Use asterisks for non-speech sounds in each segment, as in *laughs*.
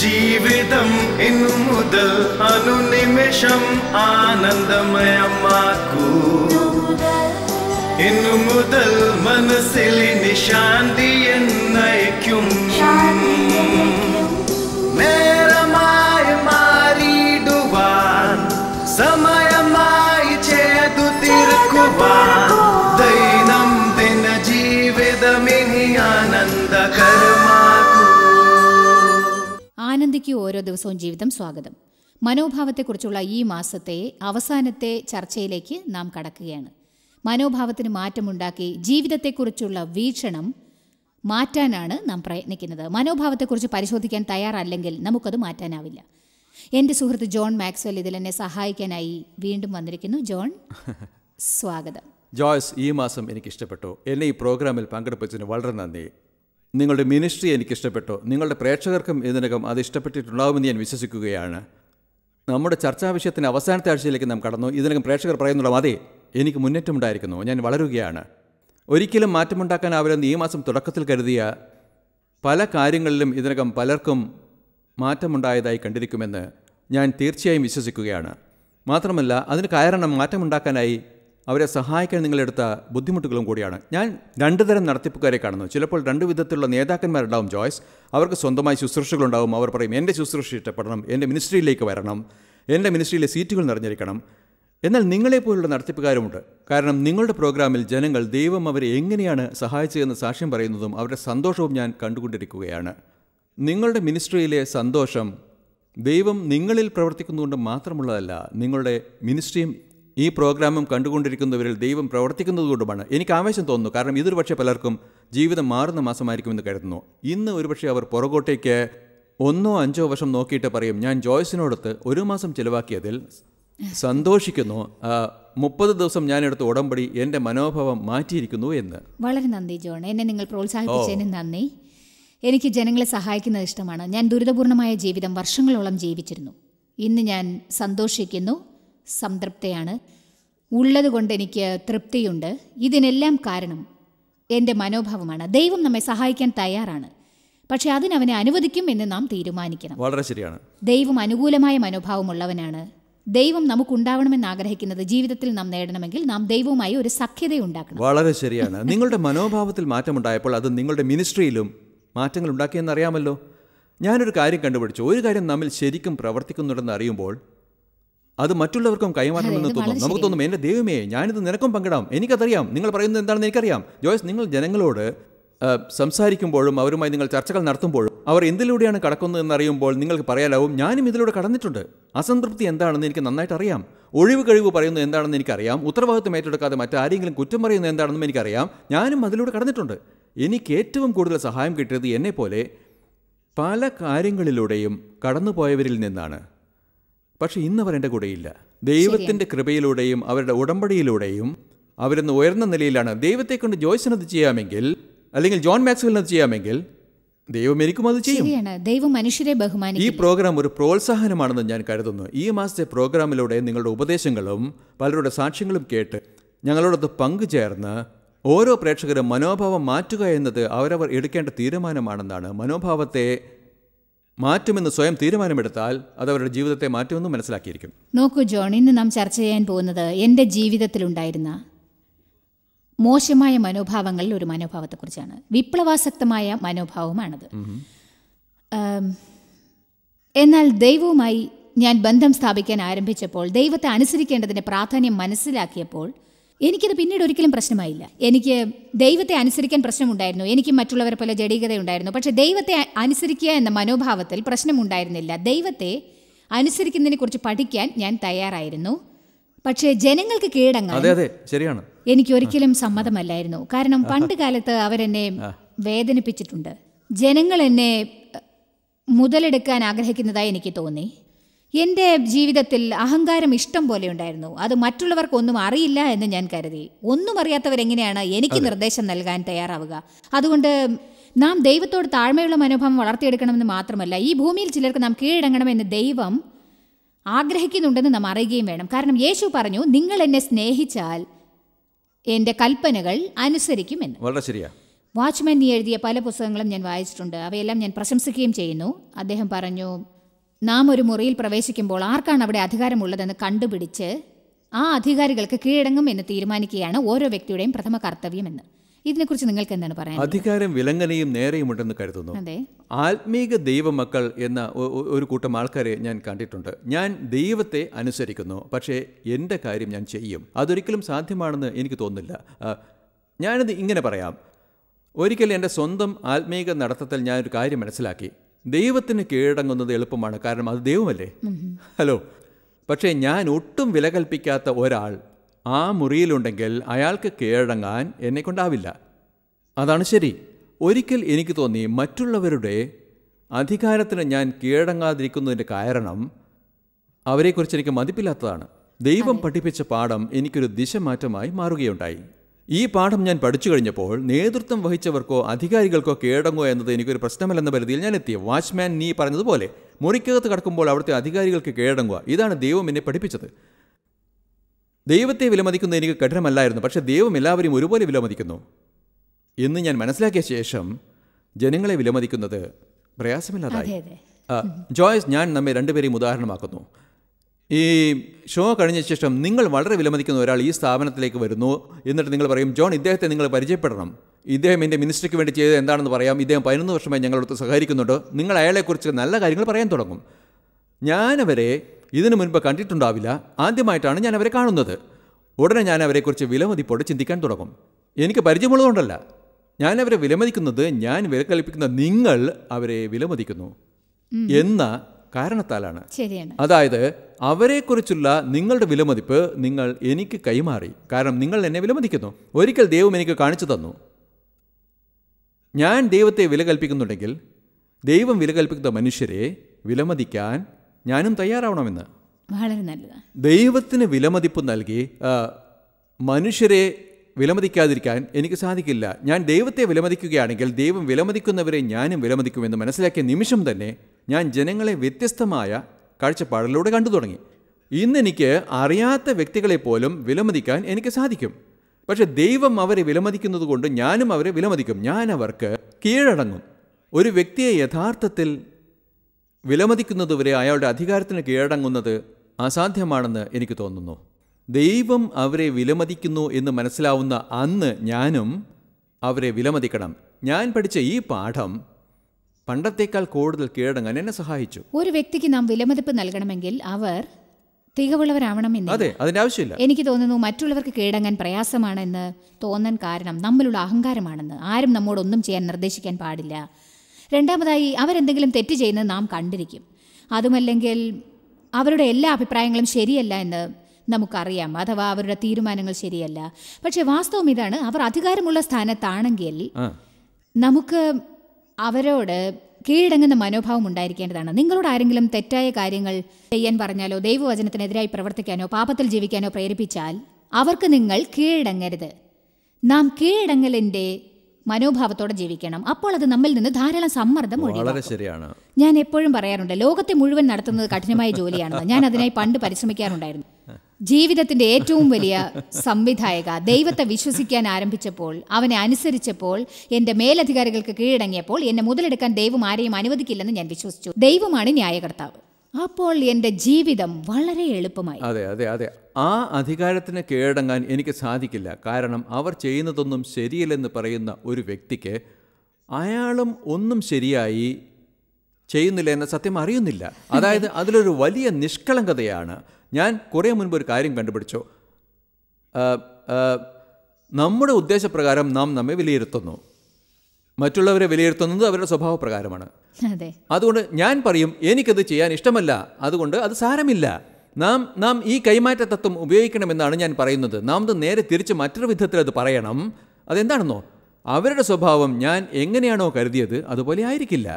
ജീവിതം ഇന്നു മുതൽ അനുനിമിഷം ആനന്ദമയമാക്കൂ ഇന്നു മുതൽ മനസ്സിൽ നിശാന്തി എന്നയക്കും നേരമായി മാറിയിടുവാൻ സമ കഥയ്ക്ക് ഓരോ ദിവസവും ജീവിതം സ്വാഗതം മനോഭാവത്തെക്കുറിച്ചുള്ള ഈ മാസത്തെ അവസാനത്തെ ചർച്ചയിലേക്ക് നാം കടക്കുകയാണ് മനോഭാവത്തിന് മാറ്റമുണ്ടാക്കി ജീവിതത്തെക്കുറിച്ചുള്ള വീക്ഷണം മാറ്റാനാണ് നാം പ്രയത്നിക്കുന്നത് മനോഭാവത്തെക്കുറിച്ച് പരിശോധിക്കാൻ തയ്യാറല്ലെങ്കിൽ നമുക്കത് മാറ്റാനാവില്ല എൻ്റെ സുഹൃത്ത് ജോൺ മാക്സ്വൽ ഇതിൽ എന്നെ സഹായിക്കാനായി വീണ്ടും വന്നിരിക്കുന്നു ജോൺ *laughs* സ്വാഗതം ജോയ്സ് ഈ മാസം എനിക്ക് ഇഷ്ടപ്പെട്ടു എന്നെ ഈ പ്രോഗ്രാമിൽ പങ്കെടുപ്പിച്ചതിന് വളരെ നന്ദി നിങ്ങളുടെ മിനിസ്ട്രി എനിക്ക് ഇഷ്ടപ്പെട്ടു നിങ്ങളുടെ പ്രേക്ഷകർക്കും ഇതിനകം അത് ഇഷ്ടപ്പെട്ടിട്ടുണ്ടാകുമെന്ന് ഞാൻ വിശ്വസിക്കുകയാണ് നമ്മുടെ ചർച്ചാ വിഷയത്തിൻ്റെ അവസാനത്തെ ആഴ്ചയിലേക്ക് നാം കടന്നു ഇതിനകം പ്രേക്ഷകർ പറയുന്നുള്ള അതെ എനിക്ക് മുന്നേറ്റമുണ്ടായിരിക്കുന്നു ഞാൻ വളരുകയാണ് ഒരിക്കലും മാറ്റമുണ്ടാക്കാനാവില്ലെന്ന് ഈ മാസം തുടക്കത്തിൽ കരുതിയ പല കാര്യങ്ങളിലും ഇതിനകം പലർക്കും മാറ്റമുണ്ടായതായി കണ്ടിരിക്കുമെന്ന് ഞാൻ തീർച്ചയായും വിശ്വസിക്കുകയാണ് മാത്രമല്ല അതിന് കാരണം മാറ്റമുണ്ടാക്കാനായി അവരെ സഹായിക്കാൻ നിങ്ങളെടുത്ത ബുദ്ധിമുട്ടുകളും കൂടിയാണ് ഞാൻ രണ്ടുതരം തരം നടത്തിപ്പുകാരെ കാണുന്നു ചിലപ്പോൾ രണ്ട് വിധത്തിലുള്ള നേതാക്കന്മാരുണ്ടാവും ജോയ്സ് അവർക്ക് സ്വന്തമായി ശുശ്രൂഷകളുണ്ടാവും അവർ പറയും എൻ്റെ ശുശ്രൂഷ ഇഷ്ടപ്പെടണം എൻ്റെ മിനിസ്ട്രിയിലേക്ക് വരണം എൻ്റെ മിനിസ്ട്രിയിലെ സീറ്റുകൾ നിറഞ്ഞിരിക്കണം എന്നാൽ നിങ്ങളെപ്പോലുള്ള നടത്തിപ്പുകാരുമുണ്ട് കാരണം നിങ്ങളുടെ പ്രോഗ്രാമിൽ ജനങ്ങൾ ദൈവം അവരെ എങ്ങനെയാണ് സഹായിച്ചതെന്ന് സാക്ഷ്യം പറയുന്നതും അവരുടെ സന്തോഷവും ഞാൻ കണ്ടുകൊണ്ടിരിക്കുകയാണ് നിങ്ങളുടെ മിനിസ്ട്രിയിലെ സന്തോഷം ദൈവം നിങ്ങളിൽ പ്രവർത്തിക്കുന്നതുകൊണ്ട് മാത്രമുള്ളതല്ല നിങ്ങളുടെ മിനിസ്ട്രിയും ഈ പ്രോഗ്രാമും കണ്ടുകൊണ്ടിരിക്കുന്നവരിൽ ദൈവം പ്രവർത്തിക്കുന്നതുകൊണ്ടുമാണ് എനിക്ക് ആവേശം തോന്നുന്നു കാരണം ഇതൊരു പക്ഷേ പലർക്കും ജീവിതം മാറുന്ന മാസമായിരിക്കുമെന്ന് കരുതുന്നു ഇന്ന് ഒരുപക്ഷെ അവർ പുറകോട്ടേക്ക് ഒന്നോ അഞ്ചോ വർഷം നോക്കിയിട്ട് പറയും ഞാൻ ജോയ്സിനോടൊത്ത് ഒരു മാസം ചിലവാക്കിയതിൽ സന്തോഷിക്കുന്നു മുപ്പത് ദിവസം ഞാൻ ഞാനെടുത്ത് ഉടമ്പടി എൻ്റെ മനോഭാവം മാറ്റിയിരിക്കുന്നു എന്ന് വളരെ നന്ദി ജോൺ എന്നെ നിങ്ങൾ പ്രോത്സാഹിപ്പിച്ചതിന് നന്ദി എനിക്ക് ജനങ്ങളെ സഹായിക്കുന്നത് ഇഷ്ടമാണ് ഞാൻ ദുരിതപൂർണമായ ജീവിതം വർഷങ്ങളോളം ജീവിച്ചിരുന്നു ഇന്ന് ഞാൻ സന്തോഷിക്കുന്നു സംതൃപ്തയാണ് ഉള്ളതുകൊണ്ട് എനിക്ക് തൃപ്തിയുണ്ട് ഇതിനെല്ലാം കാരണം എൻ്റെ മനോഭാവമാണ് ദൈവം നമ്മെ സഹായിക്കാൻ തയ്യാറാണ് പക്ഷെ അതിനവനെ അനുവദിക്കും എന്ന് നാം തീരുമാനിക്കണം വളരെ ശരിയാണ് ദൈവം അനുകൂലമായ മനോഭാവമുള്ളവനാണ് ദൈവം നമുക്കുണ്ടാവണമെന്ന് ആഗ്രഹിക്കുന്നത് ജീവിതത്തിൽ നാം നേടണമെങ്കിൽ നാം ദൈവവുമായി ഒരു സഖ്യത ഉണ്ടാക്കണം വളരെ ശരിയാണ് നിങ്ങളുടെ മനോഭാവത്തിൽ മാറ്റമുണ്ടായപ്പോൾ അത് നിങ്ങളുടെ മിനിസ്ട്രിയിലും മാറ്റങ്ങൾ ഉണ്ടാക്കിയെന്നറിയാമല്ലോ ഞാനൊരു കാര്യം കണ്ടുപിടിച്ചു ഒരു കാര്യം നമ്മിൽ ശരിക്കും പ്രവർത്തിക്കുന്നുണ്ടെന്ന് അറിയുമ്പോൾ അത് മറ്റുള്ളവർക്കും കൈമാറണമെന്ന് തോന്നും നമുക്ക് തോന്നും എൻ്റെ ദൈവമേ ഞാനിത് നിനക്കും പങ്കിടാം എനിക്കതറിയാം നിങ്ങൾ പറയുന്നത് എന്താണെന്ന് എനിക്കറിയാം ജോയ്സ് നിങ്ങൾ ജനങ്ങളോട് സംസാരിക്കുമ്പോഴും അവരുമായി നിങ്ങൾ ചർച്ചകൾ നടത്തുമ്പോഴും അവർ എന്തിലൂടെയാണ് കടക്കുന്നത് എന്നറിയുമ്പോൾ നിങ്ങൾക്ക് പറയാലാവും ഞാനും ഇതിലൂടെ കടന്നിട്ടുണ്ട് അസംതൃപ്തി എന്താണെന്ന് എനിക്ക് നന്നായിട്ട് അറിയാം ഒഴിവ് കഴിവ് പറയുന്നത് എന്താണെന്ന് എനിക്കറിയാം ഉത്തരവാദിത്വം ഏറ്റെടുക്കാതെ മറ്റാരെങ്കിലും കുറ്റം പറയുന്നത് എന്താണെന്നും എനിക്കറിയാം ഞാനും അതിലൂടെ കടന്നിട്ടുണ്ട് എനിക്ക് ഏറ്റവും കൂടുതൽ സഹായം കിട്ടിയത് എന്നെപ്പോലെ പല കാര്യങ്ങളിലൂടെയും കടന്നുപോയവരിൽ നിന്നാണ് പക്ഷെ ഇന്ന് അവർ എൻ്റെ കൂടെയില്ല ദൈവത്തിൻ്റെ കൃപയിലൂടെയും അവരുടെ ഉടമ്പടിയിലൂടെയും അവരൊന്ന് ഉയർന്ന നിലയിലാണ് ദൈവത്തെ കൊണ്ട് ജോയ്സിനത് ചെയ്യാമെങ്കിൽ അല്ലെങ്കിൽ ജോൺ മാക്സിനത് ചെയ്യാമെങ്കിൽ ദൈവം എനിക്കും അത് ചെയ്യും ദൈവം മനുഷ്യരെ ബഹുമാനിക്കും ഈ പ്രോഗ്രാം ഒരു പ്രോത്സാഹനമാണെന്ന് ഞാൻ കരുതുന്നു ഈ മാസത്തെ പ്രോഗ്രാമിലൂടെ നിങ്ങളുടെ ഉപദേശങ്ങളും പലരുടെ സാക്ഷ്യങ്ങളും കേട്ട് ഞങ്ങളോടൊത്ത് പങ്കുചേർന്ന് ഓരോ പ്രേക്ഷകരും മനോഭാവം മാറ്റുക എന്നത് അവരവർ എടുക്കേണ്ട തീരുമാനമാണെന്നാണ് മനോഭാവത്തെ മാറ്റുമെന്ന് സ്വയം തീരുമാനമെടുത്താൽ അത് അവരുടെ ജീവിതത്തെ മാറ്റുമെന്ന് മനസ്സിലാക്കിയിരിക്കും നോക്കൂ ജോൺ ഇന്ന് നാം ചർച്ച ചെയ്യാൻ പോകുന്നത് എൻ്റെ ജീവിതത്തിലുണ്ടായിരുന്ന മോശമായ മനോഭാവങ്ങളിൽ ഒരു മനോഭാവത്തെക്കുറിച്ചാണ് വിപ്ലവാസക്തമായ മനോഭാവമാണത് എന്നാൽ ദൈവവുമായി ഞാൻ ബന്ധം സ്ഥാപിക്കാൻ ആരംഭിച്ചപ്പോൾ ദൈവത്തെ അനുസരിക്കേണ്ടതിൻ്റെ പ്രാധാന്യം മനസ്സിലാക്കിയപ്പോൾ എനിക്കത് പിന്നീട് ഒരിക്കലും പ്രശ്നമായില്ല എനിക്ക് ദൈവത്തെ അനുസരിക്കാൻ പ്രശ്നമുണ്ടായിരുന്നു എനിക്ക് മറ്റുള്ളവരെ പോലെ ജടീകതയുണ്ടായിരുന്നു പക്ഷെ ദൈവത്തെ അനുസരിക്കുക എന്ന മനോഭാവത്തിൽ പ്രശ്നമുണ്ടായിരുന്നില്ല ദൈവത്തെ അനുസരിക്കുന്നതിനെക്കുറിച്ച് പഠിക്കാൻ ഞാൻ തയ്യാറായിരുന്നു പക്ഷേ ജനങ്ങൾക്ക് കീടങ്ങൾ ശരിയാണ് എനിക്ക് ഒരിക്കലും സമ്മതമല്ലായിരുന്നു കാരണം പണ്ട് കാലത്ത് അവരെന്നെ വേദനിപ്പിച്ചിട്ടുണ്ട് ജനങ്ങൾ എന്നെ മുതലെടുക്കാൻ ആഗ്രഹിക്കുന്നതായി എനിക്ക് തോന്നി എൻ്റെ ജീവിതത്തിൽ അഹങ്കാരം ഇഷ്ടം പോലെ ഉണ്ടായിരുന്നു അത് മറ്റുള്ളവർക്കൊന്നും അറിയില്ല എന്ന് ഞാൻ കരുതി ഒന്നും അറിയാത്തവരെങ്ങനെയാണ് എനിക്ക് നിർദ്ദേശം നൽകാൻ തയ്യാറാവുക അതുകൊണ്ട് നാം ദൈവത്തോട് താഴ്മയുള്ള മനോഭാവം വളർത്തിയെടുക്കണമെന്ന് മാത്രമല്ല ഈ ഭൂമിയിൽ ചിലർക്ക് നാം കീഴടങ്ങണമെന്ന് ദൈവം ആഗ്രഹിക്കുന്നുണ്ടെന്ന് നാം അറിയുകയും വേണം കാരണം യേശു പറഞ്ഞു നിങ്ങൾ എന്നെ സ്നേഹിച്ചാൽ എൻ്റെ കൽപ്പനകൾ അനുസരിക്കുമെന്ന് വളരെ ശരിയാ വാച്ച്മാൻ നീ എഴുതിയ പല പുസ്തകങ്ങളും ഞാൻ വായിച്ചിട്ടുണ്ട് അവയെല്ലാം ഞാൻ പ്രശംസിക്കുകയും ചെയ്യുന്നു അദ്ദേഹം പറഞ്ഞു നാം ഒരു മുറിയിൽ പ്രവേശിക്കുമ്പോൾ ആർക്കാണ് അവിടെ അധികാരമുള്ളതെന്ന് കണ്ടുപിടിച്ച് ആ അധികാരികൾക്ക് കീഴടങ്ങും എന്ന് തീരുമാനിക്കുകയാണ് ഓരോ വ്യക്തിയുടെയും പ്രഥമ കർത്തവ്യമെന്ന് ഇതിനെക്കുറിച്ച് നിങ്ങൾക്ക് എന്താണ് പറയാൻ അധികാരം വിലങ്ങനയും നേരെയും കരുതുന്നു അതെ ആത്മീക ദൈവമക്കൾ എന്ന ഒരു കൂട്ടം ആൾക്കാരെ ഞാൻ കണ്ടിട്ടുണ്ട് ഞാൻ ദൈവത്തെ അനുസരിക്കുന്നു പക്ഷേ എൻ്റെ കാര്യം ഞാൻ ചെയ്യും അതൊരിക്കലും സാധ്യമാണെന്ന് എനിക്ക് തോന്നുന്നില്ല ഞാനത് ഇങ്ങനെ പറയാം ഒരിക്കൽ എൻ്റെ സ്വന്തം ആത്മീക നടത്തത്തിൽ ഞാനൊരു കാര്യം മനസ്സിലാക്കി ദൈവത്തിന് കീഴടങ്ങുന്നത് എളുപ്പമാണ് കാരണം അത് ദൈവമല്ലേ ഹലോ പക്ഷേ ഞാൻ ഒട്ടും വില കൽപ്പിക്കാത്ത ഒരാൾ ആ മുറിയിലുണ്ടെങ്കിൽ അയാൾക്ക് കീഴടങ്ങാൻ കൊണ്ടാവില്ല അതാണ് ശരി ഒരിക്കൽ എനിക്ക് തോന്നി മറ്റുള്ളവരുടെ അധികാരത്തിന് ഞാൻ കീഴടങ്ങാതിരിക്കുന്നതിൻ്റെ കാരണം അവരെക്കുറിച്ച് എനിക്ക് മതിപ്പില്ലാത്തതാണ് ദൈവം പഠിപ്പിച്ച പാഠം എനിക്കൊരു ദിശ മാറ്റമായി മാറുകയുണ്ടായി ഈ പാഠം ഞാൻ പഠിച്ചു കഴിഞ്ഞപ്പോൾ നേതൃത്വം വഹിച്ചവർക്കോ അധികാരികൾക്കോ കേടങ്ങോ എന്നത് എനിക്കൊരു പ്രശ്നമല്ലെന്ന പരിധിയിൽ ഞാൻ എത്തിയ വാച്ച്മാൻ നീ പറഞ്ഞതുപോലെ മുറിക്കകത്ത് കടക്കുമ്പോൾ അവിടുത്തെ അധികാരികൾക്ക് കേടങ്ങുക ഇതാണ് ദൈവം എന്നെ പഠിപ്പിച്ചത് ദൈവത്തെ വിലമതിക്കുന്ന എനിക്ക് കഠിനമല്ലായിരുന്നു പക്ഷെ ദൈവം എല്ലാവരെയും ഒരുപോലെ വിലമതിക്കുന്നു എന്ന് ഞാൻ മനസ്സിലാക്കിയ ശേഷം ജനങ്ങളെ വിലമതിക്കുന്നത് പ്രയാസമില്ലാതായി ജോയ്സ് ഞാൻ നമ്മെ രണ്ടുപേരെയും ഉദാഹരണമാക്കുന്നു ഈ ഷോ കഴിഞ്ഞ ശേഷം നിങ്ങൾ വളരെ വിലമതിക്കുന്ന ഒരാൾ ഈ സ്ഥാപനത്തിലേക്ക് വരുന്നു എന്നിട്ട് നിങ്ങൾ പറയും ജോൺ ഇദ്ദേഹത്തെ നിങ്ങൾ പരിചയപ്പെടണം ഇദ്ദേഹം എൻ്റെ മിനിസ്റ്ററിക്ക് വേണ്ടി ചെയ്തത് എന്താണെന്ന് പറയാം ഇദ്ദേഹം പതിനൊന്ന് വർഷമായി ഞങ്ങളടുത്ത് സഹകരിക്കുന്നുണ്ട് നിങ്ങൾ അയാളെക്കുറിച്ച് നല്ല കാര്യങ്ങൾ പറയാൻ തുടങ്ങും ഞാനവരെ ഇതിനു മുൻപ് കണ്ടിട്ടുണ്ടാവില്ല ആദ്യമായിട്ടാണ് ഞാൻ അവരെ കാണുന്നത് ഉടനെ ഞാൻ അവരെക്കുറിച്ച് വിലമതിപ്പോടെ ചിന്തിക്കാൻ തുടങ്ങും എനിക്ക് പരിചയമുള്ളതുകൊണ്ടല്ല ഞാൻ അവരെ വിലമതിക്കുന്നത് ഞാൻ വിലക്കൽപ്പിക്കുന്ന നിങ്ങൾ അവരെ വിലമതിക്കുന്നു എന്ന കാരണത്താലാണ് ശരിയാണ് അതായത് അവരെക്കുറിച്ചുള്ള നിങ്ങളുടെ വിലമതിപ്പ് നിങ്ങൾ എനിക്ക് കൈമാറി കാരണം നിങ്ങൾ എന്നെ വിലമതിക്കുന്നു ഒരിക്കൽ ദൈവം എനിക്ക് കാണിച്ചു തന്നു ഞാൻ ദൈവത്തെ വില കൽപ്പിക്കുന്നുണ്ടെങ്കിൽ ദൈവം വില കൽപ്പിക്കുന്ന മനുഷ്യരെ വിലമതിക്കാൻ ഞാനും തയ്യാറാവണമെന്ന് വളരെ നല്ലത് ദൈവത്തിന് വിലമതിപ്പ് നൽകി മനുഷ്യരെ വിലമതിക്കാതിരിക്കാൻ എനിക്ക് സാധിക്കില്ല ഞാൻ ദൈവത്തെ വിലമതിക്കുകയാണെങ്കിൽ ദൈവം വിലമതിക്കുന്നവരെ ഞാനും വിലമതിക്കുമെന്ന് മനസ്സിലാക്കിയ നിമിഷം തന്നെ ഞാൻ ജനങ്ങളെ വ്യത്യസ്തമായ കാഴ്ചപ്പാടിലൂടെ കണ്ടു തുടങ്ങി ഇന്നെനിക്ക് അറിയാത്ത വ്യക്തികളെ പോലും വിലമതിക്കാൻ എനിക്ക് സാധിക്കും പക്ഷെ ദൈവം അവരെ വിലമതിക്കുന്നത് കൊണ്ട് ഞാനും അവരെ വിലമതിക്കും ഞാൻ അവർക്ക് കീഴടങ്ങും ഒരു വ്യക്തിയെ യഥാർത്ഥത്തിൽ വിലമതിക്കുന്നതുവരെ അയാളുടെ അധികാരത്തിന് കീഴടങ്ങുന്നത് അസാധ്യമാണെന്ന് എനിക്ക് തോന്നുന്നു ദൈവം അവരെ വിലമതിക്കുന്നു എന്ന് മനസ്സിലാവുന്ന അന്ന് ഞാനും അവരെ വിലമതിക്കണം ഞാൻ പഠിച്ച ഈ പാഠം പണ്ടത്തേക്കാൾ കൂടുതൽ കീഴടങ്ങാൻ എന്നെ സഹായിച്ചു ഒരു വ്യക്തിക്ക് നാം വിലമതിപ്പ് നൽകണമെങ്കിൽ അവർ തികവുള്ളവരാവണമെന്ന് അതെ അതിന്റെ ആവശ്യമില്ല എനിക്ക് തോന്നുന്നു മറ്റുള്ളവർക്ക് കീഴടങ്ങാൻ പ്രയാസമാണെന്ന് തോന്നാൻ കാരണം നമ്മളുള്ള അഹങ്കാരമാണെന്ന് ആരും നമ്മോടൊന്നും ചെയ്യാൻ നിർദ്ദേശിക്കാൻ പാടില്ല രണ്ടാമതായി അവരെന്തെങ്കിലും തെറ്റ് ചെയ്യുന്നത് നാം കണ്ടിരിക്കും അതുമല്ലെങ്കിൽ അവരുടെ എല്ലാ അഭിപ്രായങ്ങളും ശരിയല്ല എന്ന് നമുക്കറിയാം അഥവാ അവരുടെ തീരുമാനങ്ങൾ ശരിയല്ല പക്ഷെ വാസ്തവം ഇതാണ് അവർ അധികാരമുള്ള സ്ഥാനത്താണെങ്കിൽ നമുക്ക് അവരോട് കീഴടങ്ങുന്ന മനോഭാവം ഉണ്ടായിരിക്കേണ്ടതാണ് നിങ്ങളോട് ആരെങ്കിലും തെറ്റായ കാര്യങ്ങൾ ചെയ്യാൻ പറഞ്ഞാലോ ദൈവവചനത്തിനെതിരായി പ്രവർത്തിക്കാനോ പാപത്തിൽ ജീവിക്കാനോ പ്രേരിപ്പിച്ചാൽ അവർക്ക് നിങ്ങൾ കീഴടങ്ങരുത് നാം കീഴടങ്ങലിന്റെ മനോഭാവത്തോടെ ജീവിക്കണം അപ്പോൾ അത് നമ്മിൽ നിന്ന് ധാരാളം സമ്മർദ്ദം ശരിയാണ് ഞാൻ എപ്പോഴും പറയാറുണ്ട് ലോകത്തെ മുഴുവൻ നടത്തുന്നത് കഠിനമായ ജോലിയാണെന്ന് ഞാൻ അതിനായി പണ്ട് പരിശ്രമിക്കാറുണ്ടായിരുന്നു ജീവിതത്തിന്റെ ഏറ്റവും വലിയ സംവിധായക ദൈവത്തെ വിശ്വസിക്കാൻ ആരംഭിച്ചപ്പോൾ അവനെ അനുസരിച്ചപ്പോൾ എൻ്റെ മേലധികാരികൾക്ക് കീഴടങ്ങിയപ്പോൾ എന്നെ മുതലെടുക്കാൻ ദൈവം ആരെയും അനുവദിക്കില്ലെന്ന് ഞാൻ വിശ്വസിച്ചു ദൈവമാണ് ന്യായകർത്താവ് അപ്പോൾ എൻ്റെ ജീവിതം വളരെ എളുപ്പമായി അതെ അതെ അതെ ആ അധികാരത്തിന് കീഴടങ്ങാൻ എനിക്ക് സാധിക്കില്ല കാരണം അവർ ചെയ്യുന്നതൊന്നും ശരിയല്ലെന്ന് പറയുന്ന ഒരു വ്യക്തിക്ക് അയാളും ഒന്നും ശരിയായി ചെയ്യുന്നില്ല എന്ന സത്യം അറിയുന്നില്ല അതായത് അതിലൊരു വലിയ നിഷ്കളങ്കതയാണ് ഞാൻ കുറേ മുൻപ് ഒരു കാര്യം കണ്ടുപിടിച്ചു നമ്മുടെ ഉദ്ദേശപ്രകാരം നാം നമ്മെ വിലയിരുത്തുന്നു മറ്റുള്ളവരെ വിലയിരുത്തുന്നത് അവരുടെ സ്വഭാവപ്രകാരമാണ് അതുകൊണ്ട് ഞാൻ പറയും എനിക്കത് ചെയ്യാൻ ഇഷ്ടമല്ല അതുകൊണ്ട് അത് സാരമില്ല നാം നാം ഈ കൈമാറ്റ തത്വം ഉപയോഗിക്കണമെന്നാണ് ഞാൻ പറയുന്നത് നാം അത് നേരെ തിരിച്ച് മറ്റൊരു വിധത്തിൽ അത് പറയണം അതെന്താണെന്നോ അവരുടെ സ്വഭാവം ഞാൻ എങ്ങനെയാണോ കരുതിയത് അതുപോലെ ആയിരിക്കില്ല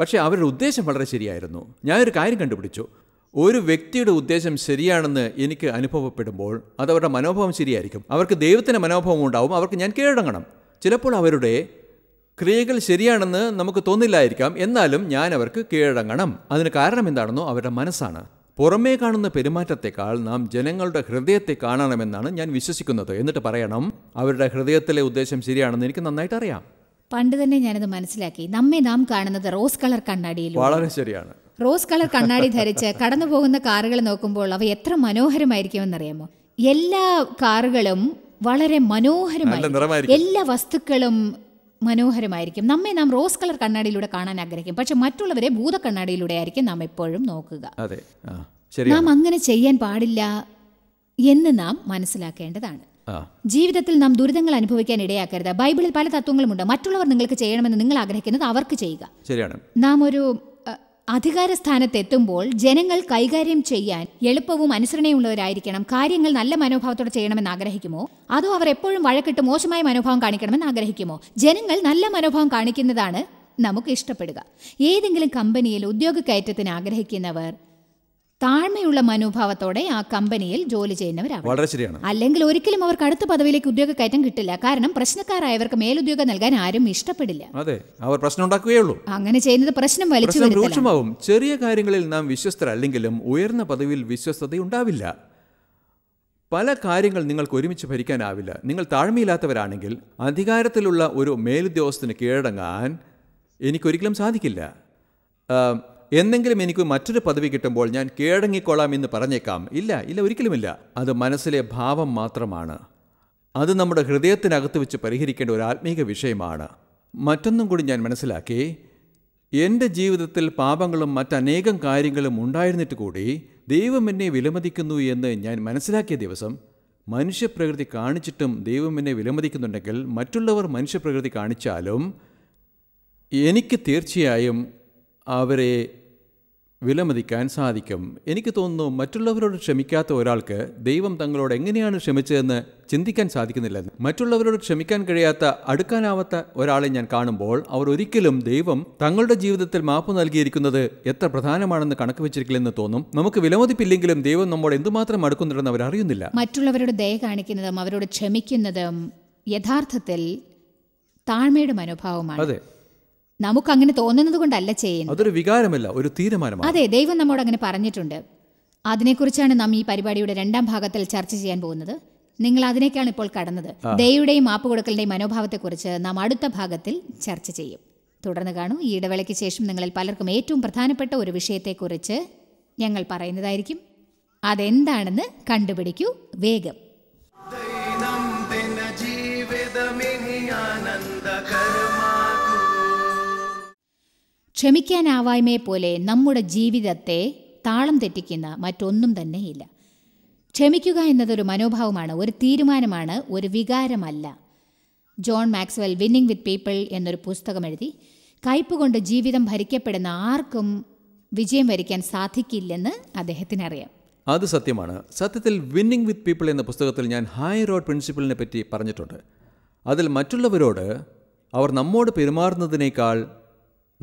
പക്ഷേ അവരുടെ ഉദ്ദേശം വളരെ ശരിയായിരുന്നു ഞാനൊരു കാര്യം കണ്ടുപിടിച്ചു ഒരു വ്യക്തിയുടെ ഉദ്ദേശം ശരിയാണെന്ന് എനിക്ക് അനുഭവപ്പെടുമ്പോൾ അത് അവരുടെ മനോഭാവം ശരിയായിരിക്കും അവർക്ക് ദൈവത്തിൻ്റെ മനോഭാവം ഉണ്ടാവും അവർക്ക് ഞാൻ കീഴടങ്ങണം ചിലപ്പോൾ അവരുടെ ക്രിയകൾ ശരിയാണെന്ന് നമുക്ക് തോന്നില്ലായിരിക്കാം എന്നാലും ഞാൻ അവർക്ക് കീഴടങ്ങണം അതിന് കാരണം എന്താണെന്നോ അവരുടെ മനസ്സാണ് പുറമേ കാണുന്ന പെരുമാറ്റത്തെക്കാൾ നാം ജനങ്ങളുടെ ഹൃദയത്തെ കാണണമെന്നാണ് ഞാൻ വിശ്വസിക്കുന്നത് എന്നിട്ട് പറയണം അവരുടെ ഹൃദയത്തിലെ ഉദ്ദേശം ശരിയാണെന്ന് എനിക്ക് നന്നായിട്ട് അറിയാം പണ്ട് തന്നെ ഞാനത് മനസ്സിലാക്കി നമ്മെ നാം കാണുന്നത് റോസ് കളർ കണ്ണാടിയിൽ വളരെ ശരിയാണ് റോസ് കളർ കണ്ണാടി ധരിച്ച് കടന്നു പോകുന്ന കാറുകൾ നോക്കുമ്പോൾ അവ എത്ര മനോഹരമായിരിക്കുമെന്നറിയാമോ എല്ലാ കാറുകളും വളരെ മനോഹരമായി എല്ലാ വസ്തുക്കളും മനോഹരമായിരിക്കും നമ്മെ നാം റോസ് കളർ കണ്ണാടിയിലൂടെ കാണാൻ ആഗ്രഹിക്കും പക്ഷെ മറ്റുള്ളവരെ ഭൂത കണ്ണാടിയിലൂടെ ആയിരിക്കും നാം എപ്പോഴും നോക്കുക നാം അങ്ങനെ ചെയ്യാൻ പാടില്ല എന്ന് നാം മനസ്സിലാക്കേണ്ടതാണ് ജീവിതത്തിൽ നാം ദുരിതങ്ങൾ അനുഭവിക്കാൻ ഇടയാക്കരുത് ബൈബിളിൽ പല തത്വങ്ങളുമുണ്ട് മറ്റുള്ളവർ നിങ്ങൾക്ക് ചെയ്യണമെന്ന് നിങ്ങൾ ആഗ്രഹിക്കുന്നത് അവർക്ക് ചെയ്യുക നാം ഒരു അധികാരസ്ഥാനത്തെത്തുമ്പോൾ ജനങ്ങൾ കൈകാര്യം ചെയ്യാൻ എളുപ്പവും അനുസരണയുള്ളവരായിരിക്കണം കാര്യങ്ങൾ നല്ല മനോഭാവത്തോടെ ചെയ്യണമെന്ന് ആഗ്രഹിക്കുമോ അതോ അവർ എപ്പോഴും വഴക്കിട്ട് മോശമായ മനോഭാവം കാണിക്കണമെന്ന് ആഗ്രഹിക്കുമോ ജനങ്ങൾ നല്ല മനോഭാവം കാണിക്കുന്നതാണ് നമുക്ക് ഇഷ്ടപ്പെടുക ഏതെങ്കിലും കമ്പനിയിൽ ഉദ്യോഗ കയറ്റത്തിന് ആഗ്രഹിക്കുന്നവർ താഴ്മയുള്ള മനോഭാവത്തോടെ ആ കമ്പനിയിൽ ജോലി ചെയ്യുന്നവരാണ് വളരെ ശരിയാണ് അല്ലെങ്കിൽ ഒരിക്കലും അവർക്ക് അടുത്ത പദവിയിലേക്ക് ഉദ്യോഗ കയറ്റം കിട്ടില്ല കാരണം പ്രശ്നക്കാരായവർക്ക് മേലുദ്യോഗം നൽകാൻ ആരും ഇഷ്ടപ്പെടില്ല അതെ അവർ പ്രശ്നം അങ്ങനെ ചെയ്യുന്നത് പ്രശ്നം വലിച്ചു ചെറിയ കാര്യങ്ങളിൽ നാം വിശ്വസ്തരല്ലെങ്കിലും ഉയർന്ന പദവിയിൽ വിശ്വസ്തത ഉണ്ടാവില്ല പല കാര്യങ്ങൾ നിങ്ങൾക്ക് ഒരുമിച്ച് ഭരിക്കാനാവില്ല നിങ്ങൾ താഴ്മയില്ലാത്തവരാണെങ്കിൽ അധികാരത്തിലുള്ള ഒരു മേലുദ്യോഗസ്ഥന് കീഴടങ്ങാൻ എനിക്കൊരിക്കലും സാധിക്കില്ല എന്നെങ്കിലും എനിക്ക് മറ്റൊരു പദവി കിട്ടുമ്പോൾ ഞാൻ കീഴടങ്ങിക്കൊള്ളാം എന്ന് പറഞ്ഞേക്കാം ഇല്ല ഇല്ല ഒരിക്കലുമില്ല അത് മനസ്സിലെ ഭാവം മാത്രമാണ് അത് നമ്മുടെ ഹൃദയത്തിനകത്ത് വെച്ച് പരിഹരിക്കേണ്ട ഒരു ആത്മീക വിഷയമാണ് മറ്റൊന്നും കൂടി ഞാൻ മനസ്സിലാക്കി എൻ്റെ ജീവിതത്തിൽ പാപങ്ങളും മറ്റനേകം കാര്യങ്ങളും ഉണ്ടായിരുന്നിട്ട് കൂടി ദൈവം എന്നെ വിലമതിക്കുന്നു എന്ന് ഞാൻ മനസ്സിലാക്കിയ ദിവസം മനുഷ്യപ്രകൃതി കാണിച്ചിട്ടും ദൈവം എന്നെ വിലമതിക്കുന്നുണ്ടെങ്കിൽ മറ്റുള്ളവർ മനുഷ്യപ്രകൃതി കാണിച്ചാലും എനിക്ക് തീർച്ചയായും അവരെ വിലമതിക്കാൻ സാധിക്കും എനിക്ക് തോന്നുന്നു മറ്റുള്ളവരോട് ക്ഷമിക്കാത്ത ഒരാൾക്ക് ദൈവം തങ്ങളോട് എങ്ങനെയാണ് ക്ഷമിച്ചതെന്ന് ചിന്തിക്കാൻ സാധിക്കുന്നില്ല മറ്റുള്ളവരോട് ക്ഷമിക്കാൻ കഴിയാത്ത അടുക്കാനാവാത്ത ഒരാളെ ഞാൻ കാണുമ്പോൾ അവർ ഒരിക്കലും ദൈവം തങ്ങളുടെ ജീവിതത്തിൽ മാപ്പ് നൽകിയിരിക്കുന്നത് എത്ര പ്രധാനമാണെന്ന് കണക്ക് വെച്ചിരിക്കില്ലെന്ന് തോന്നും നമുക്ക് വിലമതിപ്പില്ലെങ്കിലും ദൈവം നമ്മോട് എന്തുമാത്രം അടുക്കുന്നുണ്ടെന്ന് അവർ അറിയുന്നില്ല മറ്റുള്ളവരോട് ദയ കാണിക്കുന്നതും അവരോട് ക്ഷമിക്കുന്നതും യഥാർത്ഥത്തിൽ താഴ്മയുടെ മനോഭാവമാണ് അതെ നമുക്ക് അങ്ങനെ തോന്നുന്നത് കൊണ്ടല്ല ചെയ്യുന്നത് അതൊരു വികാരമല്ല ഒരു തീരുമാനമാണ് അതെ ദൈവം നമ്മോട് അങ്ങനെ പറഞ്ഞിട്ടുണ്ട് അതിനെക്കുറിച്ചാണ് നാം ഈ പരിപാടിയുടെ രണ്ടാം ഭാഗത്തിൽ ചർച്ച ചെയ്യാൻ പോകുന്നത് നിങ്ങൾ അതിനേക്കാണ് ഇപ്പോൾ കടന്നത് ദൈവയുടെയും മാപ്പ് കൊടുക്കലിന്റെയും മനോഭാവത്തെക്കുറിച്ച് നാം അടുത്ത ഭാഗത്തിൽ ചർച്ച ചെയ്യും തുടർന്ന് കാണൂ ഈ ഇടവേളയ്ക്ക് ശേഷം നിങ്ങളിൽ പലർക്കും ഏറ്റവും പ്രധാനപ്പെട്ട ഒരു വിഷയത്തെക്കുറിച്ച് ഞങ്ങൾ പറയുന്നതായിരിക്കും അതെന്താണെന്ന് കണ്ടുപിടിക്കൂ വേഗം ക്ഷമിക്കാനാവായ്മയെ പോലെ നമ്മുടെ ജീവിതത്തെ താളം തെറ്റിക്കുന്ന മറ്റൊന്നും തന്നെയില്ല ക്ഷമിക്കുക എന്നതൊരു മനോഭാവമാണ് ഒരു തീരുമാനമാണ് ഒരു വികാരമല്ല John Maxwell winning with people എന്നൊരു പുസ്തകം എഴുതി കയ്പുകൊണ്ട് ജീവിതം ഭരിക്കപ്പെടുന്ന ആർക്കും വിജയം വരിക്കാൻ സാധിക്കില്ലെന്ന് അദ്ദേഹത്തിനറിയാം അത് സത്യമാണ് സത്യത്തിൽ വിന്നിംഗ് വിത്ത് പീപ്പിൾ എന്ന പുസ്തകത്തിൽ ഞാൻ ഹൈ റോഡ് പ്രിൻസിപ്പിളിനെ പറ്റി പറഞ്ഞിട്ടുണ്ട് അതിൽ മറ്റുള്ളവരോട് അവർ നമ്മോട് പെരുമാറുന്നതിനേക്കാൾ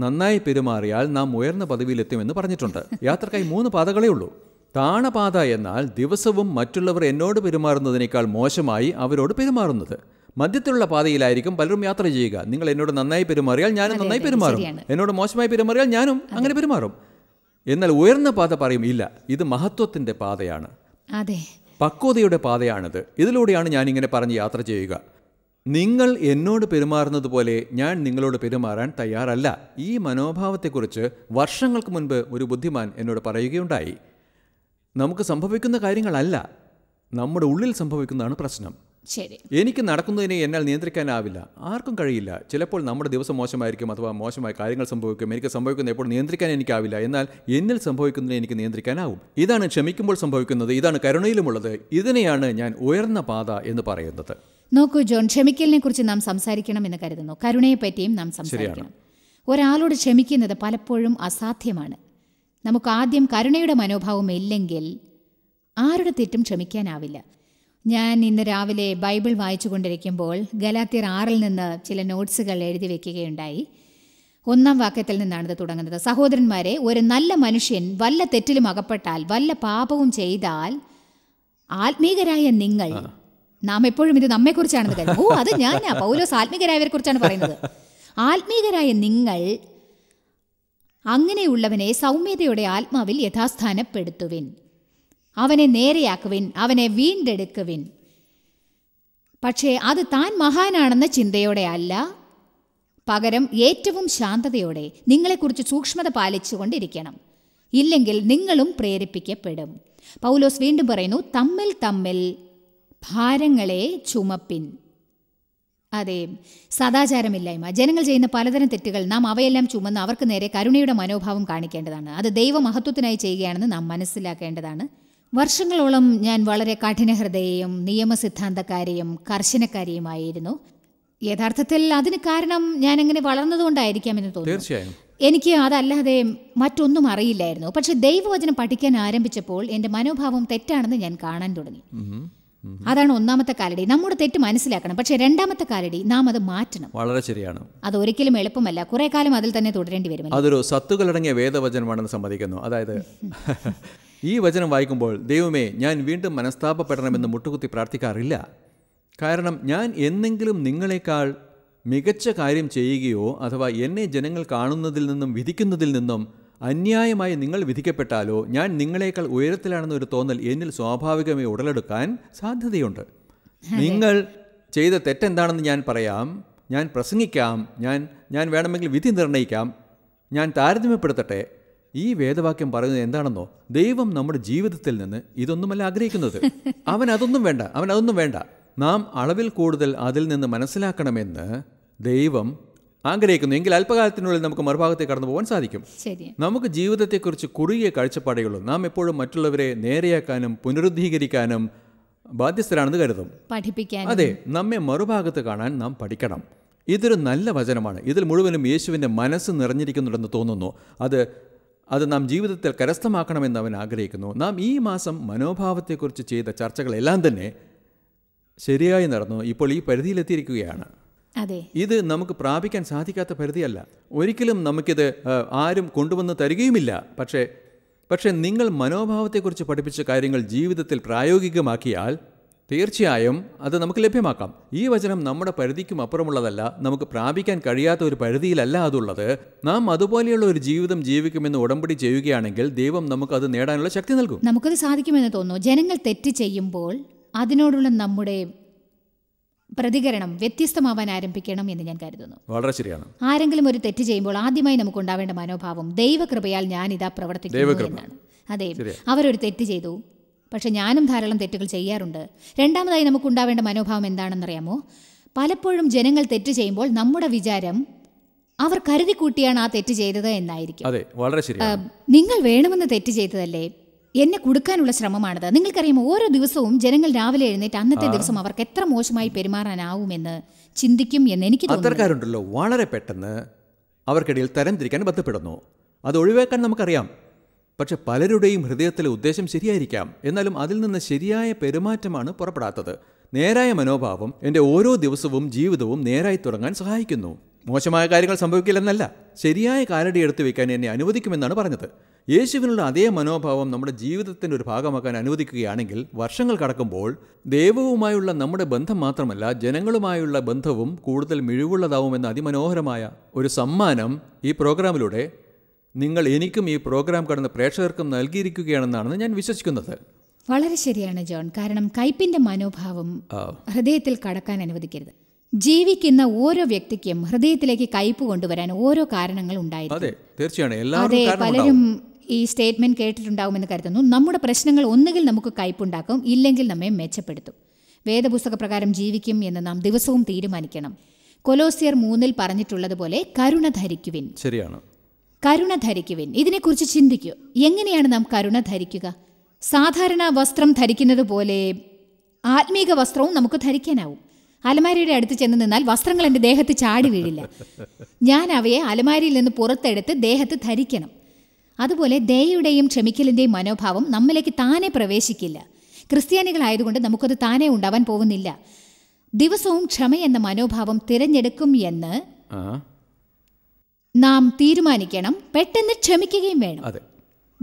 നന്നായി പെരുമാറിയാൽ നാം ഉയർന്ന പദവിയിലെത്തുമെന്ന് പറഞ്ഞിട്ടുണ്ട് യാത്രക്കായി മൂന്ന് പാതകളേ ഉള്ളൂ താണപാത എന്നാൽ ദിവസവും മറ്റുള്ളവർ എന്നോട് പെരുമാറുന്നതിനേക്കാൾ മോശമായി അവരോട് പെരുമാറുന്നത് മധ്യത്തിലുള്ള പാതയിലായിരിക്കും പലരും യാത്ര ചെയ്യുക നിങ്ങൾ എന്നോട് നന്നായി പെരുമാറിയാൽ ഞാനും നന്നായി പെരുമാറും എന്നോട് മോശമായി പെരുമാറിയാൽ ഞാനും അങ്ങനെ പെരുമാറും എന്നാൽ ഉയർന്ന പാത പറയും ഇല്ല ഇത് മഹത്വത്തിന്റെ പാതയാണ് പക്വതയുടെ പാതയാണിത് ഇതിലൂടെയാണ് ഞാനിങ്ങനെ പറഞ്ഞ് യാത്ര ചെയ്യുക നിങ്ങൾ എന്നോട് പെരുമാറുന്നത് പോലെ ഞാൻ നിങ്ങളോട് പെരുമാറാൻ തയ്യാറല്ല ഈ മനോഭാവത്തെക്കുറിച്ച് വർഷങ്ങൾക്ക് മുൻപ് ഒരു ബുദ്ധിമാൻ എന്നോട് പറയുകയുണ്ടായി നമുക്ക് സംഭവിക്കുന്ന കാര്യങ്ങളല്ല നമ്മുടെ ഉള്ളിൽ സംഭവിക്കുന്നതാണ് പ്രശ്നം ശരി എനിക്ക് നടക്കുന്നതിനെ എന്നാൽ നിയന്ത്രിക്കാനാവില്ല ആർക്കും കഴിയില്ല ചിലപ്പോൾ നമ്മുടെ ദിവസം മോശമായിരിക്കും അഥവാ മോശമായ കാര്യങ്ങൾ സംഭവിക്കും എനിക്ക് സംഭവിക്കുന്നത് എപ്പോൾ നിയന്ത്രിക്കാൻ എനിക്കാവില്ല എന്നാൽ എന്നിൽ സംഭവിക്കുന്നതിനെ എനിക്ക് നിയന്ത്രിക്കാനാവും ഇതാണ് ക്ഷമിക്കുമ്പോൾ സംഭവിക്കുന്നത് ഇതാണ് കരുണയിലുമുള്ളത് ഇതിനെയാണ് ഞാൻ ഉയർന്ന പാത എന്ന് പറയുന്നത് നോക്കൂ ജോൺ ക്ഷമിക്കലിനെ കുറിച്ച് നാം സംസാരിക്കണം എന്ന് കരുതുന്നു കരുണയെപ്പറ്റിയും നാം സംസാരിക്കണം ഒരാളോട് ക്ഷമിക്കുന്നത് പലപ്പോഴും അസാധ്യമാണ് നമുക്ക് ആദ്യം കരുണയുടെ മനോഭാവം ഇല്ലെങ്കിൽ ആരുടെ തെറ്റും ക്ഷമിക്കാനാവില്ല ഞാൻ ഇന്ന് രാവിലെ ബൈബിൾ വായിച്ചുകൊണ്ടിരിക്കുമ്പോൾ ഗലാത്തിർ ആറിൽ നിന്ന് ചില നോട്ട്സുകൾ എഴുതി വെക്കുകയുണ്ടായി ഒന്നാം വാക്യത്തിൽ നിന്നാണിത് തുടങ്ങുന്നത് സഹോദരന്മാരെ ഒരു നല്ല മനുഷ്യൻ വല്ല തെറ്റിലും അകപ്പെട്ടാൽ വല്ല പാപവും ചെയ്താൽ ആത്മീകരായ നിങ്ങൾ നാം എപ്പോഴും ഇത് നമ്മെ കുറിച്ചാണ് ഓ അത് ഞാൻ പൗലോസ് ആത്മീകരായവരെ കുറിച്ചാണ് പറയുന്നത് ആത്മീകരായ നിങ്ങൾ അങ്ങനെയുള്ളവനെ സൗമ്യതയുടെ ആത്മാവിൽ യഥാസ്ഥാനപ്പെടുത്തുവിൻ അവനെ നേരെയാക്കുവിൻ അവനെ വീണ്ടെടുക്കുവിൻ പക്ഷേ അത് താൻ മഹാനാണെന്ന ചിന്തയോടെ അല്ല പകരം ഏറ്റവും ശാന്തതയോടെ നിങ്ങളെക്കുറിച്ച് സൂക്ഷ്മത പാലിച്ചുകൊണ്ടിരിക്കണം ഇല്ലെങ്കിൽ നിങ്ങളും പ്രേരിപ്പിക്കപ്പെടും പൗലോസ് വീണ്ടും പറയുന്നു തമ്മിൽ തമ്മിൽ ഭാരങ്ങളെ ചുമപ്പിൻ അതെ സദാചാരമില്ലായ്മ ജനങ്ങൾ ചെയ്യുന്ന പലതരം തെറ്റുകൾ നാം അവയെല്ലാം ചുമന്ന് അവർക്ക് നേരെ കരുണയുടെ മനോഭാവം കാണിക്കേണ്ടതാണ് അത് ദൈവമഹത്വത്തിനായി ചെയ്യുകയാണെന്ന് നാം മനസ്സിലാക്കേണ്ടതാണ് വർഷങ്ങളോളം ഞാൻ വളരെ കഠിനഹൃദയയും നിയമസിദ്ധാന്തക്കാരെയും കർശനക്കാരിയുമായിരുന്നു യഥാർത്ഥത്തിൽ അതിന് കാരണം ഞാൻ അങ്ങനെ വളർന്നതുകൊണ്ടായിരിക്കാം എന്ന് തോന്നുന്നു എനിക്ക് അതല്ലാതെ മറ്റൊന്നും അറിയില്ലായിരുന്നു പക്ഷെ ദൈവവചനം പഠിക്കാൻ ആരംഭിച്ചപ്പോൾ എൻ്റെ മനോഭാവം തെറ്റാണെന്ന് ഞാൻ കാണാൻ തുടങ്ങി അതാണ് ഒന്നാമത്തെ കാലടി നമ്മുടെ തെറ്റ് മനസ്സിലാക്കണം പക്ഷെ രണ്ടാമത്തെ കാലടി നാം അത് മാറ്റണം വളരെ ശരിയാണ് അത് ഒരിക്കലും എളുപ്പമല്ല കുറെ കാലം അതിൽ തന്നെ തുടരേണ്ടി വരും അതൊരു സത്തുകളടങ്ങിയ വേദവചനമാണെന്ന് സമ്മതിക്കുന്നു അതായത് ഈ വചനം വായിക്കുമ്പോൾ ദൈവമേ ഞാൻ വീണ്ടും മനസ്താപപ്പെടണമെന്ന് മുട്ടുകുത്തി പ്രാർത്ഥിക്കാറില്ല കാരണം ഞാൻ എന്നെങ്കിലും നിങ്ങളെക്കാൾ മികച്ച കാര്യം ചെയ്യുകയോ അഥവാ എന്നെ ജനങ്ങൾ കാണുന്നതിൽ നിന്നും വിധിക്കുന്നതിൽ നിന്നും അന്യായമായി നിങ്ങൾ വിധിക്കപ്പെട്ടാലോ ഞാൻ നിങ്ങളെക്കാൾ ഉയരത്തിലാണെന്നൊരു തോന്നൽ എന്നിൽ സ്വാഭാവികമായി ഉടലെടുക്കാൻ സാധ്യതയുണ്ട് നിങ്ങൾ ചെയ്ത തെറ്റെന്താണെന്ന് ഞാൻ പറയാം ഞാൻ പ്രസംഗിക്കാം ഞാൻ ഞാൻ വേണമെങ്കിൽ വിധി നിർണ്ണയിക്കാം ഞാൻ താരതമ്യപ്പെടുത്തട്ടെ ഈ വേദവാക്യം പറയുന്നത് എന്താണെന്നോ ദൈവം നമ്മുടെ ജീവിതത്തിൽ നിന്ന് ഇതൊന്നുമല്ല ആഗ്രഹിക്കുന്നത് *laughs* അവൻ അതൊന്നും വേണ്ട അവൻ അതൊന്നും വേണ്ട നാം അളവിൽ കൂടുതൽ അതിൽ നിന്ന് മനസ്സിലാക്കണമെന്ന് ദൈവം ആഗ്രഹിക്കുന്നു എങ്കിൽ അല്പകാലത്തിനുള്ളിൽ നമുക്ക് മറുഭാഗത്തെ കടന്നു പോകാൻ സാധിക്കും നമുക്ക് ജീവിതത്തെക്കുറിച്ച് കുറുകിയ കാഴ്ചപ്പാടുകളും നാം എപ്പോഴും മറ്റുള്ളവരെ നേരെയാക്കാനും പുനരുദ്ധീകരിക്കാനും ബാധ്യസ്ഥരാണെന്ന് കരുതും പഠിപ്പിക്കാൻ അതെ നമ്മെ മറുഭാഗത്ത് കാണാൻ നാം പഠിക്കണം ഇതൊരു നല്ല വചനമാണ് ഇതിൽ മുഴുവനും യേശുവിൻ്റെ മനസ്സ് നിറഞ്ഞിരിക്കുന്നുണ്ടെന്ന് തോന്നുന്നു അത് അത് നാം ജീവിതത്തിൽ കരസ്ഥമാക്കണമെന്ന് അവൻ ആഗ്രഹിക്കുന്നു നാം ഈ മാസം മനോഭാവത്തെക്കുറിച്ച് ചെയ്ത ചർച്ചകളെല്ലാം തന്നെ ശരിയായി നടന്നു ഇപ്പോൾ ഈ പരിധിയിലെത്തിയിരിക്കുകയാണ് അതെ ഇത് നമുക്ക് പ്രാപിക്കാൻ സാധിക്കാത്ത പരിധിയല്ല ഒരിക്കലും നമുക്കിത് ആരും കൊണ്ടുവന്ന് തരികയുമില്ല പക്ഷേ പക്ഷേ നിങ്ങൾ മനോഭാവത്തെക്കുറിച്ച് പഠിപ്പിച്ച കാര്യങ്ങൾ ജീവിതത്തിൽ പ്രായോഗികമാക്കിയാൽ തീർച്ചയായും അത് നമുക്ക് ലഭ്യമാക്കാം ഈ വചനം നമ്മുടെ പരിധിക്കും അപ്പുറമുള്ളതല്ല നമുക്ക് പ്രാപിക്കാൻ കഴിയാത്ത ഒരു പരിധിയിലല്ല അതുള്ളത് നാം അതുപോലെയുള്ള ഒരു ജീവിതം ജീവിക്കുമെന്ന് ഉടമ്പടി ചെയ്യുകയാണെങ്കിൽ ദൈവം നമുക്ക് അത് നേടാനുള്ള ശക്തി നൽകും നമുക്കത് സാധിക്കുമെന്ന് തോന്നുന്നു ജനങ്ങൾ തെറ്റ് ചെയ്യുമ്പോൾ അതിനോടുള്ള നമ്മുടെ പ്രതികരണം വ്യത്യസ്തമാവാൻ ആരംഭിക്കണം എന്ന് ഞാൻ കരുതുന്നു വളരെ ശരിയാണ് ആരെങ്കിലും ഒരു തെറ്റ് ചെയ്യുമ്പോൾ ആദ്യമായി നമുക്ക് ഉണ്ടാവേണ്ട മനോഭാവം ദൈവകൃപയാൽ ഞാൻ ഇതാ പ്രവർത്തിക്കുന്നു അതെ അവരൊരു തെറ്റ് ചെയ്തു പക്ഷെ ഞാനും ധാരാളം തെറ്റുകൾ ചെയ്യാറുണ്ട് രണ്ടാമതായി ഉണ്ടാവേണ്ട മനോഭാവം എന്താണെന്നറിയാമോ പലപ്പോഴും ജനങ്ങൾ തെറ്റ് ചെയ്യുമ്പോൾ നമ്മുടെ വിചാരം അവർ കരുതി കൂട്ടിയാണ് ആ തെറ്റ് ചെയ്തത് എന്നായിരിക്കും നിങ്ങൾ വേണമെന്ന് തെറ്റ് ചെയ്തതല്ലേ എന്നെ കൊടുക്കാനുള്ള ശ്രമമാണത് നിങ്ങൾക്കറിയാമോ ഓരോ ദിവസവും ജനങ്ങൾ രാവിലെ എഴുന്നേറ്റ് അന്നത്തെ ദിവസം അവർക്ക് എത്ര മോശമായി പെരുമാറാനാവുമെന്ന് ചിന്തിക്കും എന്ന് എനിക്ക് അത്തരക്കാരുണ്ടല്ലോ വളരെ പെട്ടെന്ന് അവർക്കിടയിൽ തരംതിരിക്കാൻ ബന്ധപ്പെടുന്നു അത് ഒഴിവാക്കാൻ നമുക്കറിയാം പക്ഷെ പലരുടെയും ഹൃദയത്തിലെ ഉദ്ദേശം ശരിയായിരിക്കാം എന്നാലും അതിൽ നിന്ന് ശരിയായ പെരുമാറ്റമാണ് പുറപ്പെടാത്തത് നേരായ മനോഭാവം എൻ്റെ ഓരോ ദിവസവും ജീവിതവും നേരായി തുടങ്ങാൻ സഹായിക്കുന്നു മോശമായ കാര്യങ്ങൾ സംഭവിക്കില്ലെന്നല്ല ശരിയായ കാലടി എടുത്തു വയ്ക്കാൻ എന്നെ അനുവദിക്കുമെന്നാണ് പറഞ്ഞത് യേശുവിനുള്ള അതേ മനോഭാവം നമ്മുടെ ജീവിതത്തിൻ്റെ ഒരു ഭാഗമാക്കാൻ അനുവദിക്കുകയാണെങ്കിൽ വർഷങ്ങൾ കടക്കുമ്പോൾ ദൈവവുമായുള്ള നമ്മുടെ ബന്ധം മാത്രമല്ല ജനങ്ങളുമായുള്ള ബന്ധവും കൂടുതൽ മിഴിവുള്ളതാവുമെന്ന അതിമനോഹരമായ ഒരു സമ്മാനം ഈ പ്രോഗ്രാമിലൂടെ നിങ്ങൾ എനിക്കും ഈ പ്രോഗ്രാം കടന്ന പ്രേക്ഷകർക്കും നൽകിയിരിക്കുകയാണെന്നാണ് ഞാൻ വിശ്വസിക്കുന്നത് വളരെ ശരിയാണ് ജോൺ കാരണം കയ്പിന്റെ മനോഭാവം ഹൃദയത്തിൽ കടക്കാൻ അനുവദിക്കരുത് ജീവിക്കുന്ന ഓരോ വ്യക്തിക്കും ഹൃദയത്തിലേക്ക് കയ്പ് കൊണ്ടുവരാൻ ഓരോ കാരണങ്ങൾ ഉണ്ടായിരുന്നു അതെ പലരും ഈ സ്റ്റേറ്റ്മെന്റ് കേട്ടിട്ടുണ്ടാകുമെന്ന് കരുതുന്നു നമ്മുടെ പ്രശ്നങ്ങൾ ഒന്നുകിൽ നമുക്ക് കയ്പുണ്ടാക്കും ഇല്ലെങ്കിൽ നമ്മെ മെച്ചപ്പെടുത്തും വേദപുസ്തക പ്രകാരം ജീവിക്കും എന്ന് നാം ദിവസവും തീരുമാനിക്കണം കൊലോസിയർ മൂന്നിൽ പറഞ്ഞിട്ടുള്ളതുപോലെ കരുണ ധരിക്കുവിൻ ശരിയാണ് കരുണ ധരിക്കുവിൻ ഇതിനെക്കുറിച്ച് ചിന്തിക്കൂ എങ്ങനെയാണ് നാം കരുണ ധരിക്കുക സാധാരണ വസ്ത്രം ധരിക്കുന്നത് പോലെ ആത്മീക വസ്ത്രവും നമുക്ക് ധരിക്കാനാവും അലമാരിയുടെ അടുത്ത് ചെന്ന് നിന്നാൽ വസ്ത്രങ്ങൾ എൻ്റെ ദേഹത്ത് ചാടി വീഴില്ല ഞാൻ അവയെ അലമാരിയിൽ നിന്ന് പുറത്തെടുത്ത് ദേഹത്ത് ധരിക്കണം അതുപോലെ ദയയുടെയും ക്ഷമിക്കലിൻ്റെയും മനോഭാവം നമ്മിലേക്ക് താനെ പ്രവേശിക്കില്ല ക്രിസ്ത്യാനികളായതുകൊണ്ട് നമുക്കത് താനെ ഉണ്ടാവാൻ പോകുന്നില്ല ദിവസവും ക്ഷമ എന്ന മനോഭാവം തിരഞ്ഞെടുക്കും എന്ന് നാം തീരുമാനിക്കണം പെട്ടെന്ന് ക്ഷമിക്കുകയും വേണം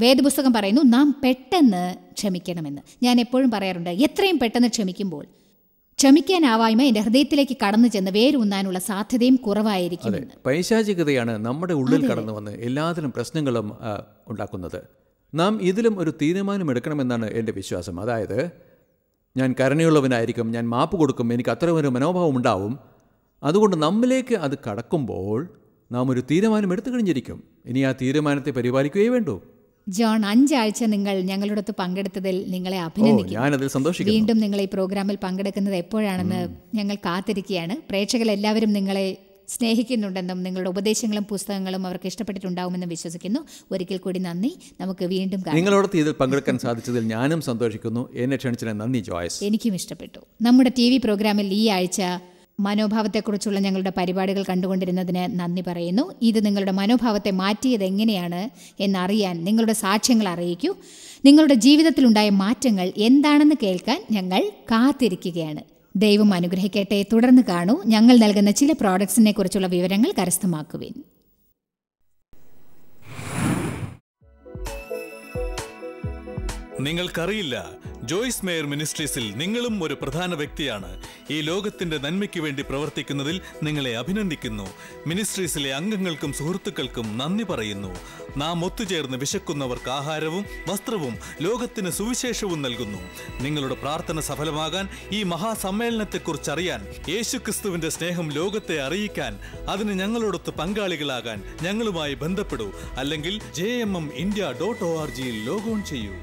വേദപുസ്തകം പറയുന്നു നാം പെട്ടെന്ന് ക്ഷമിക്കണമെന്ന് ഞാൻ എപ്പോഴും പറയാറുണ്ട് എത്രയും പെട്ടെന്ന് ക്ഷമിക്കുമ്പോൾ ക്ഷമിക്കാനാവായ്മ എന്റെ ഹൃദയത്തിലേക്ക് കടന്നു ചെന്ന് വേരൂന്നാനുള്ള സാധ്യതയും കുറവായിരിക്കും പൈശാചികതയാണ് നമ്മുടെ ഉള്ളിൽ കടന്നു വന്ന് എല്ലാത്തിനും പ്രശ്നങ്ങളും ഉണ്ടാക്കുന്നത് നാം ഇതിലും ഒരു എടുക്കണമെന്നാണ് എൻ്റെ വിശ്വാസം അതായത് ഞാൻ കരുണയുള്ളവനായിരിക്കും ഞാൻ മാപ്പ് കൊടുക്കും എനിക്ക് അത്തരമൊരു മനോഭാവം ഉണ്ടാവും അതുകൊണ്ട് നമ്മിലേക്ക് അത് കടക്കുമ്പോൾ നാം ഒരു തീരുമാനം എടുത്തു കഴിഞ്ഞിരിക്കും ഇനി ആ തീരുമാനത്തെ പരിപാലിക്കുകയേ വേണ്ടൂ ജോൺ അഞ്ചാഴ്ച നിങ്ങൾ ഞങ്ങളുടെ അടുത്ത് പങ്കെടുത്തതിൽ നിങ്ങളെ അഭിനന്ദിക്കുന്നു വീണ്ടും നിങ്ങൾ ഈ പ്രോഗ്രാമിൽ പങ്കെടുക്കുന്നത് എപ്പോഴാണെന്ന് ഞങ്ങൾ കാത്തിരിക്കുകയാണ് പ്രേക്ഷകരെല്ലാവരും നിങ്ങളെ സ്നേഹിക്കുന്നുണ്ടെന്നും നിങ്ങളുടെ ഉപദേശങ്ങളും പുസ്തകങ്ങളും അവർക്ക് ഇഷ്ടപ്പെട്ടിട്ടുണ്ടാവുമെന്നും വിശ്വസിക്കുന്നു ഒരിക്കൽ കൂടി നന്ദി നമുക്ക് വീണ്ടും നിങ്ങളോട് ഇതിൽ പങ്കെടുക്കാൻ സാധിച്ചതിൽ ഞാനും സന്തോഷിക്കുന്നു എന്നെ ക്ഷണിച്ചതിന് നന്ദി ജോയ്സ് എനിക്കും ഇഷ്ടപ്പെട്ടു നമ്മുടെ ടി പ്രോഗ്രാമിൽ ഈ ആഴ്ച മനോഭാവത്തെക്കുറിച്ചുള്ള ഞങ്ങളുടെ പരിപാടികൾ കണ്ടുകൊണ്ടിരുന്നതിന് നന്ദി പറയുന്നു ഇത് നിങ്ങളുടെ മനോഭാവത്തെ മാറ്റിയത് എങ്ങനെയാണ് എന്നറിയാൻ നിങ്ങളുടെ സാക്ഷ്യങ്ങൾ അറിയിക്കൂ നിങ്ങളുടെ ജീവിതത്തിലുണ്ടായ മാറ്റങ്ങൾ എന്താണെന്ന് കേൾക്കാൻ ഞങ്ങൾ കാത്തിരിക്കുകയാണ് ദൈവം അനുഗ്രഹിക്കട്ടെ തുടർന്ന് കാണൂ ഞങ്ങൾ നൽകുന്ന ചില പ്രോഡക്ട്സിനെ കുറിച്ചുള്ള വിവരങ്ങൾ കരസ്ഥമാക്കുവിൻ നിങ്ങൾക്കറിയില്ല ജോയ്സ് മേയർ മിനിസ്ട്രീസിൽ നിങ്ങളും ഒരു പ്രധാന വ്യക്തിയാണ് ഈ ലോകത്തിന്റെ നന്മയ്ക്ക് വേണ്ടി പ്രവർത്തിക്കുന്നതിൽ നിങ്ങളെ അഭിനന്ദിക്കുന്നു മിനിസ്ട്രീസിലെ അംഗങ്ങൾക്കും സുഹൃത്തുക്കൾക്കും നന്ദി പറയുന്നു നാം ഒത്തുചേർന്ന് വിശക്കുന്നവർക്ക് ആഹാരവും വസ്ത്രവും ലോകത്തിന് സുവിശേഷവും നൽകുന്നു നിങ്ങളുടെ പ്രാർത്ഥന സഫലമാകാൻ ഈ മഹാസമ്മേളനത്തെക്കുറിച്ച് അറിയാൻ യേശുക്രിസ്തുവിന്റെ സ്നേഹം ലോകത്തെ അറിയിക്കാൻ അതിന് ഞങ്ങളോടൊത്ത് പങ്കാളികളാകാൻ ഞങ്ങളുമായി ബന്ധപ്പെടൂ അല്ലെങ്കിൽ J M M India dot O R ജിയിൽ ലോഗോൺ ചെയ്യൂ